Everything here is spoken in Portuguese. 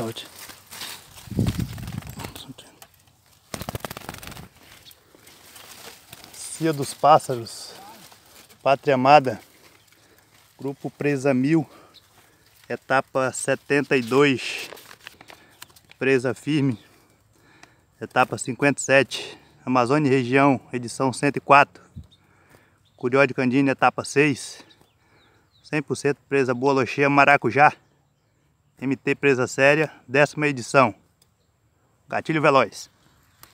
solte. Cia dos Pássaros, Pátria Amada, Grupo Presa Mil, etapa 72, Presa Firme, etapa 57, Amazônia e Região, edição 104, Curió de Candina, etapa 6, 100% Presa Boa Locheia Maracujá, MT Presa Séria, décima edição. Gatilho veloz.